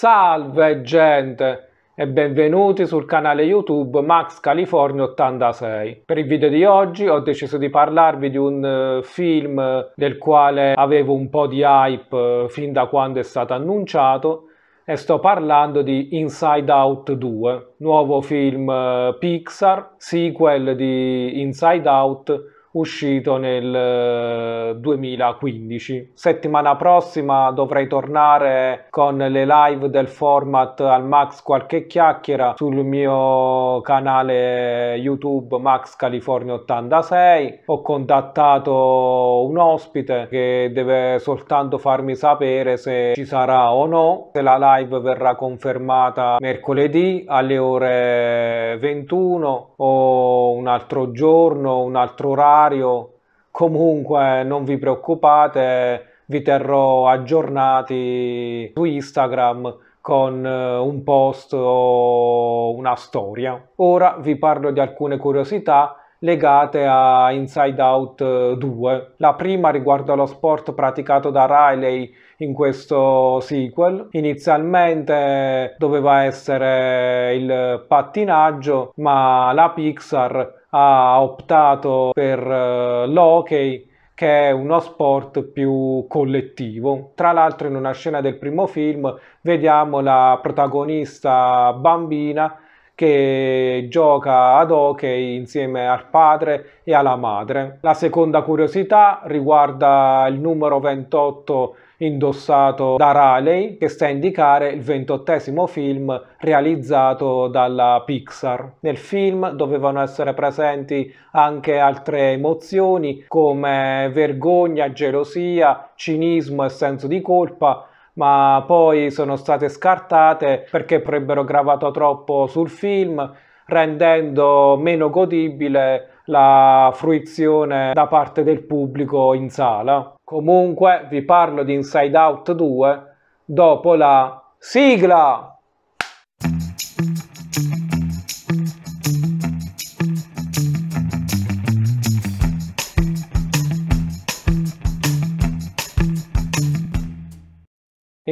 Salve gente e benvenuti sul canale YouTube Max California 86. Per il video di oggi ho deciso di parlarvi di un eh, film del quale avevo un po' di hype eh, fin da quando è stato annunciato e sto parlando di Inside Out 2, nuovo film eh, Pixar, sequel di Inside Out uscito nel 2015. Eh, Settimana prossima dovrei tornare con le live del format al Max qualche chiacchiera sul mio canale YouTube Max California 86. Ho contattato un ospite che deve soltanto farmi sapere se ci sarà o no, se la live verrà confermata mercoledì alle ore 21 o un altro giorno, un altro orario orario. Comunque non vi preoccupate, vi terrò aggiornati su Instagram con eh, un post o una storia. Ora vi parlo di alcune curiosità legate a Inside Out 2. Eh, la prima riguarda lo sport praticato da Riley in questo sequel. Inizialmente doveva essere il pattinaggio, ma la Pixar ha optato per uh, l'hockey che è uno sport più collettivo. Tra l'altro in una scena del primo film vediamo la protagonista bambina che gioca ad hockey insieme al padre e alla madre. La seconda curiosità riguarda il numero 28 indossato da Raleigh che sta a indicare il ventottesimo film realizzato dalla Pixar. Nel film dovevano essere presenti anche altre emozioni come vergogna, gelosia, cinismo e senso di colpa ma poi sono state scartate perché avrebbero gravato troppo sul film, rendendo meno godibile la fruizione da parte del pubblico in sala. Comunque vi parlo di Inside Out 2 dopo la sigla.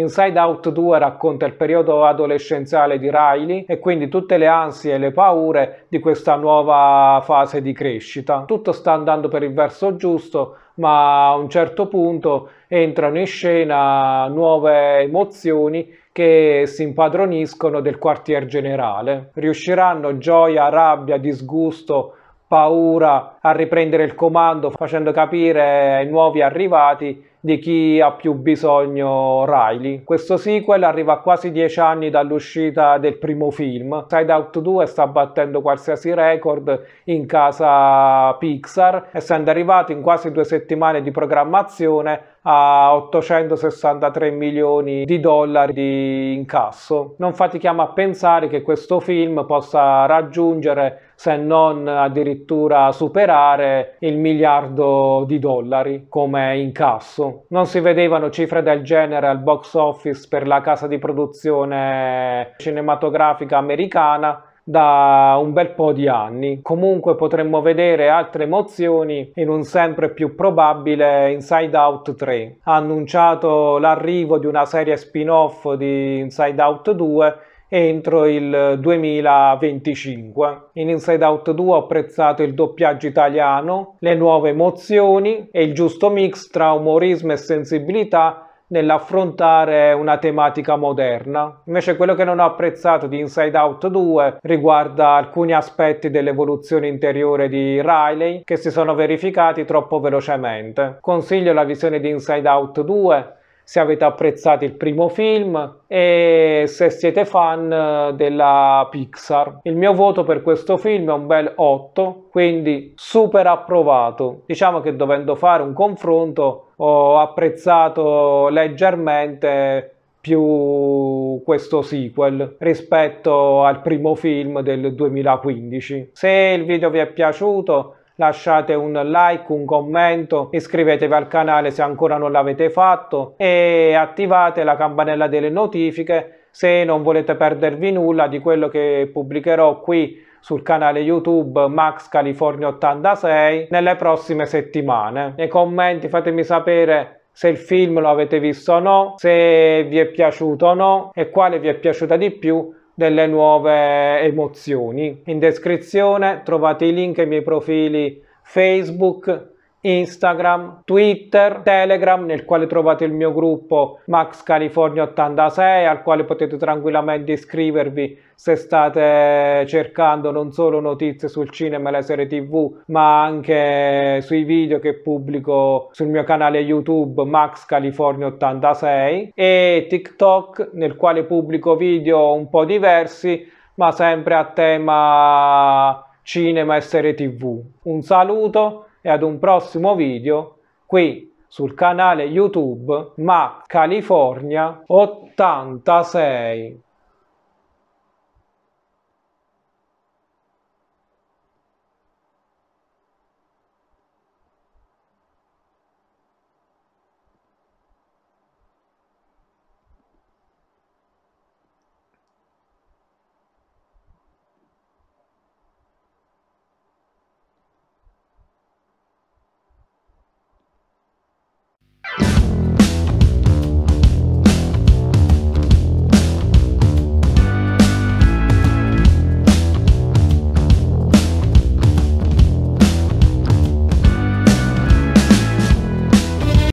Inside Out 2 racconta il periodo adolescenziale di Riley e quindi tutte le ansie e le paure di questa nuova fase di crescita. Tutto sta andando per il verso giusto, ma a un certo punto entrano in scena nuove emozioni che si impadroniscono del quartier generale. Riusciranno gioia, rabbia, disgusto, paura a riprendere il comando facendo capire ai nuovi arrivati di chi ha più bisogno Riley. Questo sequel arriva a quasi dieci anni dall'uscita del primo film. Side Out 2 sta battendo qualsiasi record in casa Pixar, essendo arrivato in quasi due settimane di programmazione a 863 milioni di dollari di incasso. Non fatichiamo a pensare che questo film possa raggiungere se non addirittura superare il miliardo di dollari come incasso. Non si vedevano cifre del genere al box office per la casa di produzione cinematografica americana da un bel po' di anni. Comunque potremmo vedere altre emozioni in un sempre più probabile Inside Out 3. Ha annunciato l'arrivo di una serie spin-off di Inside Out 2 entro il 2025. In Inside Out 2 ho apprezzato il doppiaggio italiano, le nuove emozioni e il giusto mix tra umorismo e sensibilità nell'affrontare una tematica moderna. Invece quello che non ho apprezzato di Inside Out 2 riguarda alcuni aspetti dell'evoluzione interiore di Riley che si sono verificati troppo velocemente. Consiglio la visione di Inside Out 2 se avete apprezzato il primo film e se siete fan della Pixar. Il mio voto per questo film è un bel 8, quindi super approvato. Diciamo che dovendo fare un confronto ho apprezzato leggermente più questo sequel rispetto al primo film del 2015. Se il video vi è piaciuto lasciate un like, un commento, iscrivetevi al canale se ancora non l'avete fatto e attivate la campanella delle notifiche se non volete perdervi nulla di quello che pubblicherò qui sul canale YouTube Max California 86 nelle prossime settimane. Nei commenti fatemi sapere se il film lo avete visto o no, se vi è piaciuto o no e quale vi è piaciuta di più delle nuove emozioni. In descrizione trovate i link ai miei profili Facebook, Instagram, Twitter, Telegram nel quale trovate il mio gruppo Max California 86 al quale potete tranquillamente iscrivervi se state cercando non solo notizie sul cinema e la serie tv ma anche sui video che pubblico sul mio canale YouTube Max California 86 e TikTok nel quale pubblico video un po' diversi ma sempre a tema cinema e serie tv. Un saluto e ad un prossimo video qui sul canale YouTube Ma California 86.